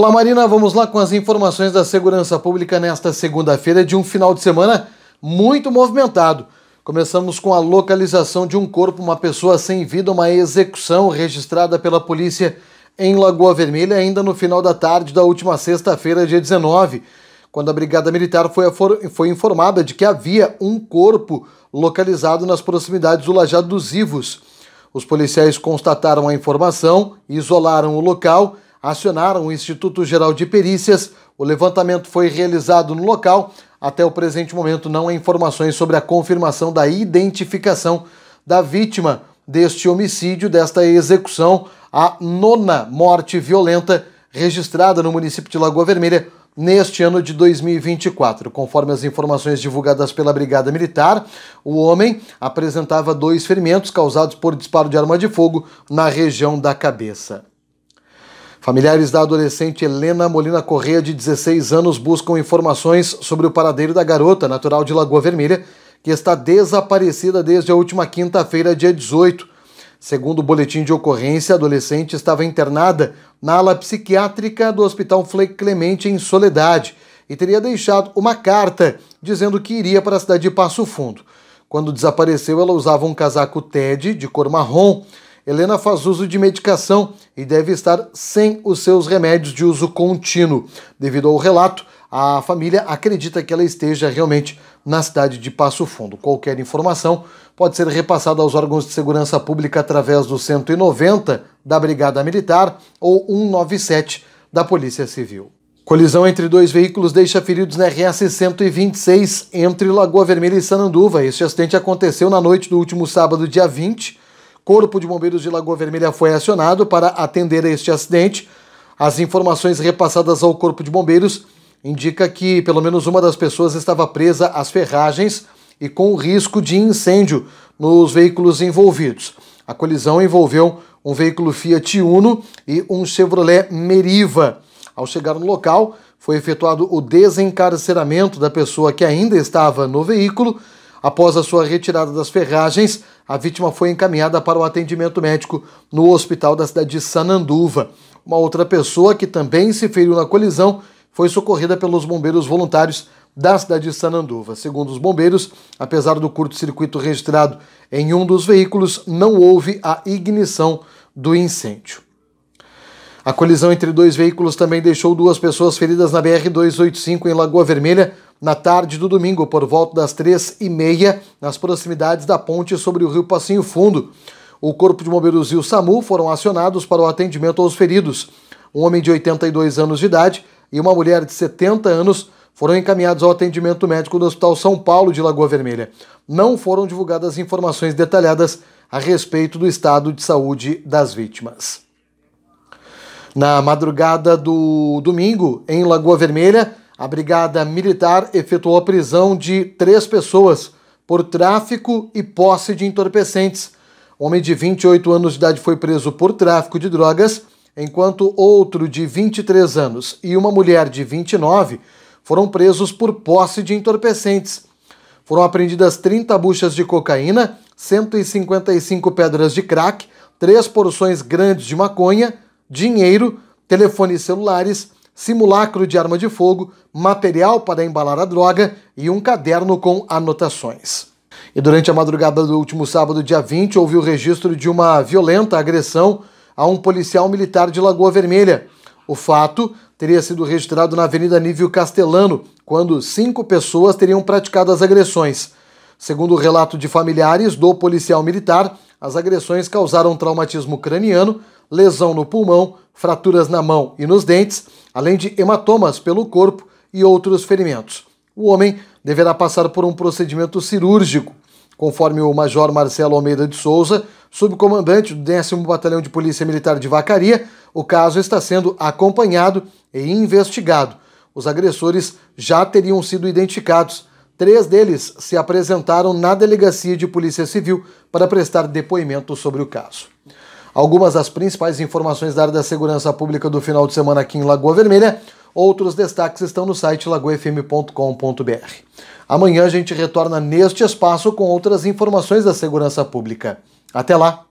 Olá, Marina. Vamos lá com as informações da segurança pública nesta segunda-feira de um final de semana muito movimentado. Começamos com a localização de um corpo, uma pessoa sem vida, uma execução registrada pela polícia em Lagoa Vermelha, ainda no final da tarde da última sexta-feira, dia 19, quando a Brigada Militar foi, foi informada de que havia um corpo localizado nas proximidades do Lajado dos Ivos. Os policiais constataram a informação, isolaram o local acionaram o Instituto Geral de Perícias. O levantamento foi realizado no local. Até o presente momento, não há informações sobre a confirmação da identificação da vítima deste homicídio, desta execução, a nona morte violenta registrada no município de Lagoa Vermelha neste ano de 2024. Conforme as informações divulgadas pela Brigada Militar, o homem apresentava dois ferimentos causados por disparo de arma de fogo na região da cabeça. Familiares da adolescente Helena Molina Correia, de 16 anos, buscam informações sobre o paradeiro da garota, natural de Lagoa Vermelha, que está desaparecida desde a última quinta-feira, dia 18. Segundo o boletim de ocorrência, a adolescente estava internada na ala psiquiátrica do Hospital Flei Clemente, em Soledade, e teria deixado uma carta dizendo que iria para a cidade de Passo Fundo. Quando desapareceu, ela usava um casaco TED de cor marrom Helena faz uso de medicação e deve estar sem os seus remédios de uso contínuo. Devido ao relato, a família acredita que ela esteja realmente na cidade de Passo Fundo. Qualquer informação pode ser repassada aos órgãos de segurança pública através do 190 da Brigada Militar ou 197 da Polícia Civil. Colisão entre dois veículos deixa feridos na RS 126 entre Lagoa Vermelha e Sananduva. Este acidente aconteceu na noite do último sábado, dia 20, Corpo de Bombeiros de Lagoa Vermelha foi acionado para atender a este acidente. As informações repassadas ao Corpo de Bombeiros indica que pelo menos uma das pessoas estava presa às ferragens e com risco de incêndio nos veículos envolvidos. A colisão envolveu um veículo Fiat Uno e um Chevrolet Meriva. Ao chegar no local, foi efetuado o desencarceramento da pessoa que ainda estava no veículo Após a sua retirada das ferragens, a vítima foi encaminhada para o atendimento médico no hospital da cidade de Sananduva. Uma outra pessoa que também se feriu na colisão foi socorrida pelos bombeiros voluntários da cidade de Sananduva. Segundo os bombeiros, apesar do curto-circuito registrado em um dos veículos, não houve a ignição do incêndio. A colisão entre dois veículos também deixou duas pessoas feridas na BR-285 em Lagoa Vermelha, na tarde do domingo, por volta das três e meia, nas proximidades da ponte sobre o rio Passinho Fundo. O Corpo de Bombeiros e o SAMU foram acionados para o atendimento aos feridos. Um homem de 82 anos de idade e uma mulher de 70 anos foram encaminhados ao atendimento médico do Hospital São Paulo de Lagoa Vermelha. Não foram divulgadas informações detalhadas a respeito do estado de saúde das vítimas. Na madrugada do domingo, em Lagoa Vermelha, a Brigada Militar efetuou a prisão de três pessoas por tráfico e posse de entorpecentes. Um homem de 28 anos de idade foi preso por tráfico de drogas, enquanto outro de 23 anos e uma mulher de 29 foram presos por posse de entorpecentes. Foram apreendidas 30 buchas de cocaína, 155 pedras de crack, três porções grandes de maconha, dinheiro, telefones celulares simulacro de arma de fogo, material para embalar a droga e um caderno com anotações. E durante a madrugada do último sábado, dia 20, houve o registro de uma violenta agressão a um policial militar de Lagoa Vermelha. O fato teria sido registrado na Avenida Nível Castelano, quando cinco pessoas teriam praticado as agressões. Segundo o relato de familiares do policial militar, as agressões causaram traumatismo craniano, lesão no pulmão, fraturas na mão e nos dentes além de hematomas pelo corpo e outros ferimentos. O homem deverá passar por um procedimento cirúrgico, conforme o Major Marcelo Almeida de Souza, subcomandante do 10 Batalhão de Polícia Militar de Vacaria, o caso está sendo acompanhado e investigado. Os agressores já teriam sido identificados. Três deles se apresentaram na Delegacia de Polícia Civil para prestar depoimento sobre o caso algumas das principais informações da área da segurança pública do final de semana aqui em Lagoa Vermelha. Outros destaques estão no site lagoafm.com.br. Amanhã a gente retorna neste espaço com outras informações da segurança pública. Até lá!